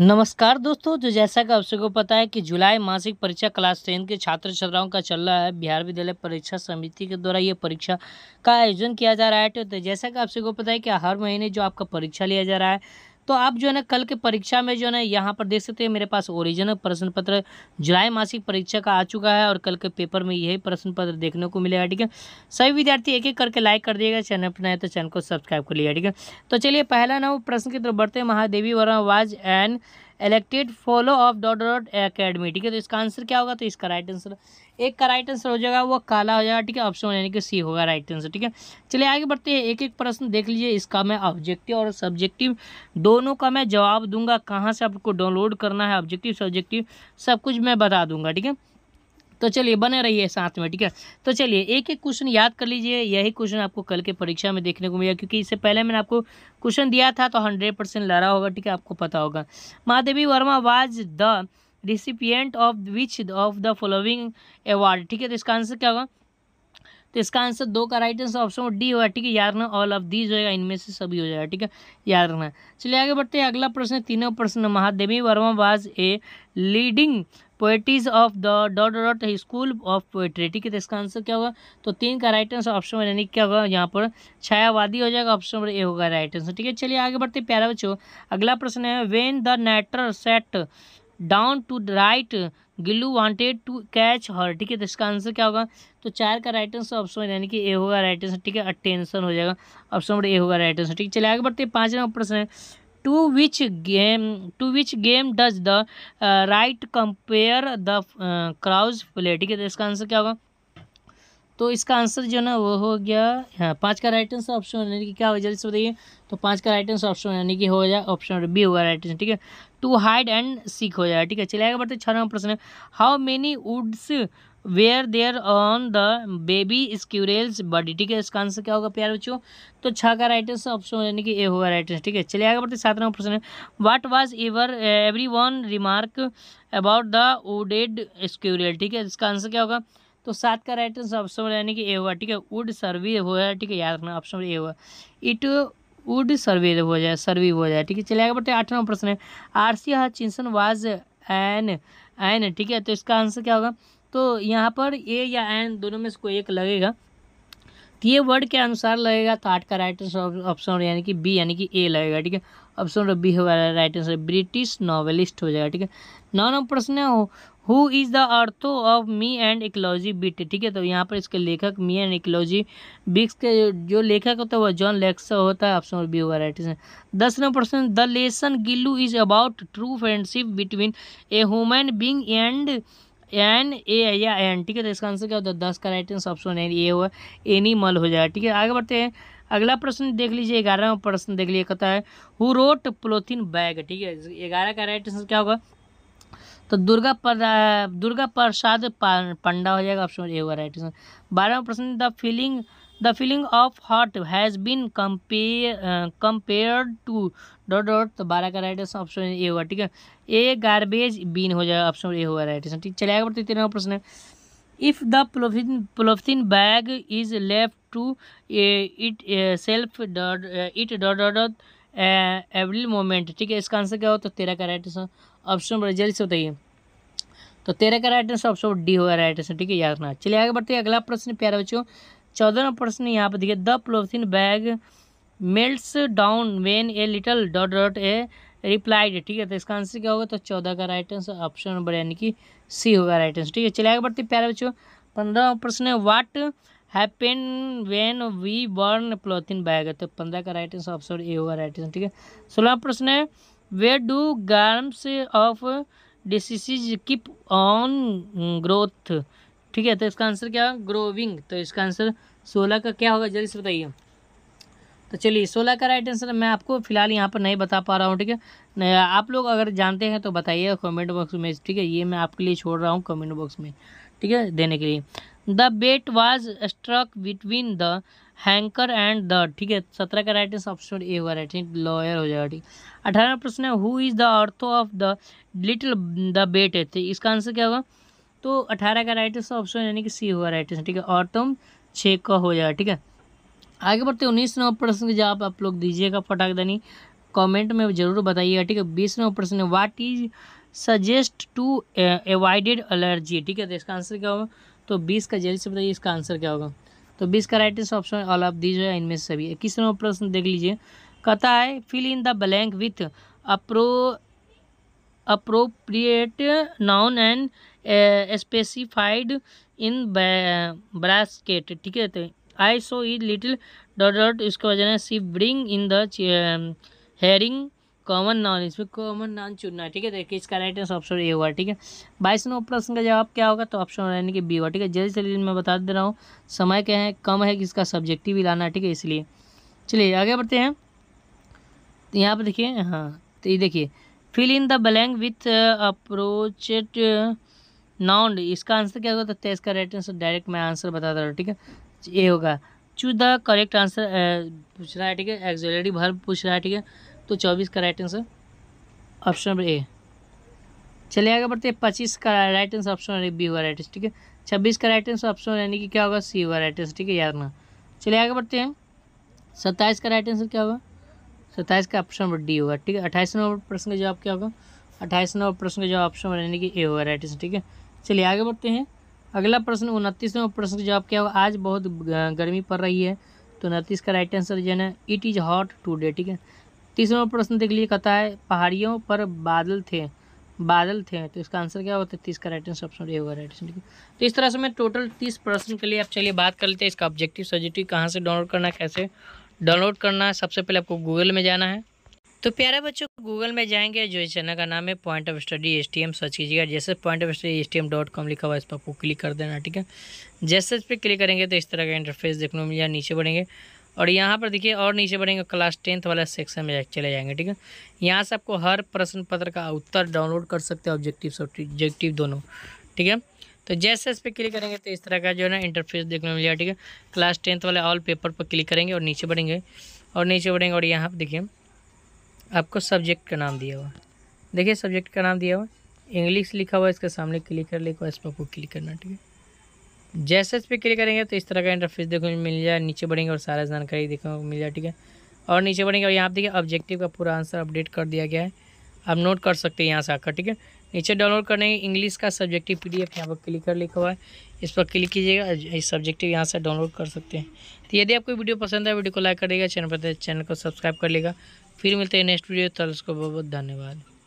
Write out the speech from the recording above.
नमस्कार दोस्तों तो जैसा कि आप सबको पता है कि जुलाई मासिक परीक्षा क्लास टेन के छात्र छात्राओं का चल रहा है बिहार विद्यालय परीक्षा समिति के द्वारा ये परीक्षा का आयोजन किया जा रहा है तो जैसा कि आप सबको पता है कि हर महीने जो आपका परीक्षा लिया जा रहा है तो आप जो है ना कल के परीक्षा में जो है ना यहाँ पर देख सकते हैं मेरे पास ओरिजिनल प्रश्न पत्र जुलाई मासिक परीक्षा का आ चुका है और कल के पेपर में यही प्रश्न पत्र देखने को मिलेगा ठीक है सभी विद्यार्थी एक एक करके लाइक कर दिएगा चैनल पर नए तो चैनल को सब्सक्राइब कर लिया ठीक है तो चलिए पहला ना वो प्रश्न की तरफ बढ़ते हैं Mahadevi Verma was and elected fellow of dot dot academy ठीक है तो इसका आंसर क्या होगा तो इसका राइट आंसर एक का राइट आंसर हो जाएगा वो काला हो जाएगा ठीक है ऑप्शन यानी कि सी होगा राइट आंसर ठीक है चलिए आगे बढ़ते हैं एक एक प्रश्न देख लीजिए इसका मैं ऑब्जेक्टिव और सब्जेक्टिव दोनों का मैं जवाब दूंगा कहाँ से आपको डाउनलोड करना है ऑब्जेक्टिव सब्जेक्टिव सब कुछ मैं बता दूंगा ठीक है तो चलिए बने रहिए साथ में ठीक है तो चलिए एक एक क्वेश्चन याद कर लीजिए यही क्वेश्चन आपको कल के परीक्षा में देखने को मिला क्योंकि इससे पहले मैंने आपको क्वेश्चन दिया था तो हंड्रेड परसेंट लड़ा होगा ठीक है आपको पता होगा Mahadevi Verma was the recipient of which of the following award ठीक है तो इसका आंसर क्या होगा तो इसका आंसर दो का राइट आंसर ऑप्शन डी होगा ठीक है यारना ऑल ऑफ दीज होगा इनमें से सभी हो जाएगा ठीक है यारना चलिए आगे बढ़ते हैं अगला प्रश्न तीनों प्रश्न Mahadevi Verma was a leading poetries of the dot dot school of poetry ठीक है तो इसका आंसर क्या होगा तो तीन का राइट आंसर ऑप्शन यानी क्या होगा यहाँ पर छायावादी हो जाएगा ऑप्शन नंबर ए होगा राइट आंसर ठीक है चलिए आगे बढ़ते प्यारा बच्चों अगला प्रश्न है when the narrator sat down to write Gillu wanted to catch her ठीक है तो इसका आंसर क्या होगा तो चार का राइट आंसर ऑप्शन यानी कि ए होगा राइट आंसर ठीक है अटेंशन हो जाएगा ऑप्शन नंबर ए होगा राइट आंसर ठीक है चले आगे बढ़ते हैं पाँच नंबर प्रश्न है to which game to which game does the writer compare the crows play ठीक है तो इसका आंसर क्या होगा तो इसका आंसर जो ना वो हो गया हाँ पाँच का राइट आंसर ऑप्शन यानी कि क्या होगा जल्दी से बताइए तो पाँच का राइट आंसर ऑप्शन यानी कि हो जाए ऑप्शन बी होगा राइट आंसर ठीक है टू हाइड एंड सीख हो जाएगा ठीक है चले आगे बढ़ते छः नंबर प्रश्न है how many woods were there on the baby squirrel's body ठीक है इसका आंसर क्या होगा प्यार बच्चों तो छः का राइट आंसर ऑप्शन यानी कि ए होगा राइट आंसर ठीक है चलिए आगे बढ़ते सात नंबर प्रश्न है what was ever everyone remark about the wooded squirrel ठीक है इसका आंसर क्या होगा तो सात का राइट आंसर ऑप्शन यानी कि ए होगा ठीक है वुड सर्वी हुआ ठीक है याद रखना ऑप्शन ए हुआ इट वुड सर्वे हो जाए सर्वे हो जाए ठीक है चले आगे बढ़ते आठ नंबर प्रश्न है आर आरसी चिंसन वाज एन एन ठीक है तो इसका आंसर क्या होगा तो यहाँ पर ए या एन दोनों में से कोई एक लगेगा तो ये वर्ड के अनुसार लगेगा तो आठ का राइट आंसर ऑप्शन यानी कि बी यानी कि ए लगेगा ठीक है ऑप्शन बी हमारा राइट आंसर ब्रिटिश नॉवलिस्ट हो जाएगा ठीक है नौ नंबर प्रश्न है हु इज़ द अर्थो of me and ecology bit ठीक है तो यहाँ पर इसके लेखक मी एंड इकोलॉजी बिक्स के जो लेखक होता है वह जॉन लेक्स होता है ऑप्शन बी होगा राइट दस नंबर प्रश्न the lesson Gillu is about true friendship between a human being and an A या एन ठीक है तो इसका आंसर क्या होता है दस का राइट आंसर ऑप्शन ए हुआ एनिमल हो जाएगा ठीक है आगे बढ़ते हैं अगला प्रश्न देख लीजिए ग्यारहवा प्रश्न देख लीजिए कहता है हु रोट प्लोथिन बैग ठीक है ग्यारह का राइट आंसर क्या होगा तो दुर्गा पर दुर्गा प्रसाद पंडा हो जाएगा ऑप्शन ए राइट बारहवा प्रश्न the feeling the feeling of heart has been compare to dot dot तो बारह का राइट आंसर ऑप्शन ए हुआ ठीक है ए गार्बेज बीन हो जाएगा ऑप्शन ए हुआ राइट आंसर ठीक चले आगे बढ़ते तेरहवा प्रश्न है if the polythene polythene bag is left to itself dot it dot dot every moment ठीक है इसका आंसर क्या हो तो तेरह का राइट आंसर ऑप्शन नंबर जल्दी से बताइए तो तेरह का राइट आंसर ऑप्शन डी होगा राइट आंसर ठीक है याद रखना चलिए आगे बढ़ते हैं अगला प्रश्न प्यारे बच्चों चौदहवा प्रश्न यहाँ पर देखिए the polythene bag melts down when a little dot dot a replied ठीक है तो इसका आंसर क्या होगा तो चौदह का राइट आंसर ऑप्शन नंबर यानी कि सी होगा राइट आंसर ठीक है चलिए आगे बढ़ते प्यारे बच्चों पंद्रह प्रश्न है what happen when we burn polythene bag तो पंद्रह का राइट आंसर ऑप्शन ए होगा राइट आंसर ठीक है सोलह प्रश्न है why do germs of disease keep on growth ठीक है तो इसका आंसर क्या होगा ग्रोविंग तो इसका आंसर सोलह का क्या होगा जल्दी से बताइए तो चलिए सोलह का राइट आंसर मैं आपको फिलहाल यहाँ पर नहीं बता पा रहा हूँ ठीक है आप लोग अगर जानते हैं तो बताइए कमेंट बॉक्स में ठीक है ये मैं आपके लिए छोड़ रहा हूँ कमेंट बॉक्स में ठीक है देने के लिए the bet was struck between the banker and the ठीक है सत्रह का राइट आंसर ऑप्शन ए हुआ राइट लॉयर हो जाएगा ठीक अठारह प्रश्न है हु इज़ द अर्थो of the little the bet है इसका आंसर क्या होगा तो अठारह का राइट आंसर ऑप्शन यानी कि सी हुआ राइट आंसर ठीक है ऑर्थम छः का हो जाएगा ठीक है आगे बढ़ते उन्नीस नंबर प्रश्न के जवाब आप लोग दीजिएगा दानी कमेंट में जरूर बताइएगा ठीक है बीस नंबर प्रश्न what is suggest to avoided allergy ठीक है तो इसका आंसर क्या होगा तो बीस का जल्दी से बताइए इसका आंसर क्या होगा तो बीस का right answer option all of these है इनमें सभी इक्कीस नंबर प्रश्न देख लीजिए कहता है fill in the blank with appro appropriate noun and specified in bracket ठीक है तो I so is little dot dot इसके वजह है she bring in the herring common noun इसमें कॉमन नाउन चुनना है ठीक है देखिए इसका राइट आंसर ऑप्शन ए होगा ठीक है बाईस नौ प्रश्न का जवाब क्या होगा तो ऑप्शन यानी कि बी हुआ ठीक है जल्दी जल्दी मैं बता दे रहा हूँ समय क्या है कम है कि इसका सब्जेक्टिव भी लाना ठीक है इसलिए चलिए आगे बढ़ते हैं तो यहाँ पर देखिए हाँ तो ये देखिए fill in the blank with approach noun इसका आंसर क्या होगा तो तेईस का राइट आंसर डायरेक्ट मैं आंसर बता दे रहा हूँ ठीक है ए होगा चू द करेक्ट आंसर पूछ रहा है ठीक है एक्जोलेटिव भर पूछ रहा है ठीक है तो चौबीस का right answer option number A चलिए आगे बढ़ते हैं पच्चीस का राइट आंसर ऑप्शन बी हुआ राइट ठीक है छब्बीस का राइट आंसर ऑप्शन यानी कि क्या होगा सी हुआ राइट आंसर ठीक है याद ना चलिए आगे बढ़ते हैं सत्ताईस का राइट आंसर क्या होगा सत्ताईस का ऑप्शन नंबर डी होगा ठीक है अट्ठाईस नंबर प्रश्न का जवाब क्या होगा अट्ठाईस नंबर प्रश्न का जवाब ऑप्शन यानी कि ए होगा राइट आंसर ठीक है चलिए आगे बढ़ते हैं अगला प्रश्न उनतीस नंबर प्रश्न का जवाब क्या होगा आज बहुत गर्मी पड़ रही है तो उनतीस का राइट आंसर जो है ना इट इज़ हॉट टू ठीक है तीसरा प्रश्न देख लिए कहता है पहाड़ियों पर बादल थे बादल थे तो इसका आंसर क्या होता है तीस का राइट आंसर ऑप्शन ए होगा राइट आंसर तो इस तरह से मैं टोटल तीस प्रश्न के लिए आप चलिए बात कर लेते हैं इसका ऑब्जेक्टिव सब्जेक्टिव कहाँ से डाउनलोड करना है कैसे डाउनलोड करना है सबसे पहले आपको गूगल में जाना है तो प्यारे बच्चों गूगल में जाएंगे जो इस चैनल का नाम है point of study S T M search कीजिएगा जैसे point of study S T M dot com लिखा हुआ है इस पर आपको क्लिक कर देना ठीक है जैसे इस पर क्लिक करेंगे तो इस तरह का इंटरफेस देखने को मिल जाए नीचे बढ़ेंगे और यहाँ पर देखिए और नीचे बढ़ेंगे क्लास टेंथ वाला सेक्शन में चले जाएंगे ठीक है यहाँ से आपको हर प्रश्न पत्र का उत्तर डाउनलोड कर सकते हैं ऑब्जेक्टिव ऑब्जेक्टिव दोनों ठीक है तो जैसे इस पर क्लिक करेंगे तो इस तरह का जो है ना इंटरफेस देखने को मिलेगा ठीक है क्लास टेंथ वाले ऑल पेपर पर क्लिक करेंगे और नीचे बढ़ेंगे और नीचे बढ़ेंगे और यहाँ पर देखिए आपको सब्जेक्ट का नाम दिया हुआ देखिए सब्जेक्ट का नाम दिया हुआ इंग्लिश लिखा हुआ इसके सामने क्लिक कर लेगा इस पर आपको क्लिक करना ठीक है जैसे इस पर क्लिक करेंगे तो इस तरह का इंटरफेस देखने को मिल जाए नीचे बढ़ेंगे और सारा जानकारी देखने को मिल जाए ठीक है और नीचे बढ़ेंगे और यहाँ देखिए ऑब्जेक्टिव का पूरा आंसर अपडेट कर दिया गया है आप नोट कर सकते हैं यहाँ से आकर ठीक है नीचे डाउनलोड करने इंग्लिश का सब्जेक्टिव पी डी एफ यहाँ पर क्लिक कर लिखा हुआ है इस पर क्लिक कीजिएगा इस सब्जेक्टिव यहाँ से डाउनलोड कर सकते हैं तो यदि आपको वीडियो पसंद है वीडियो को लाइक करिएगा चैनल पर चैनल को सब्सक्राइब कर लेगा फिर मिलते हैं नेक्स्ट वीडियो तल उसको बहुत बहुत धन्यवाद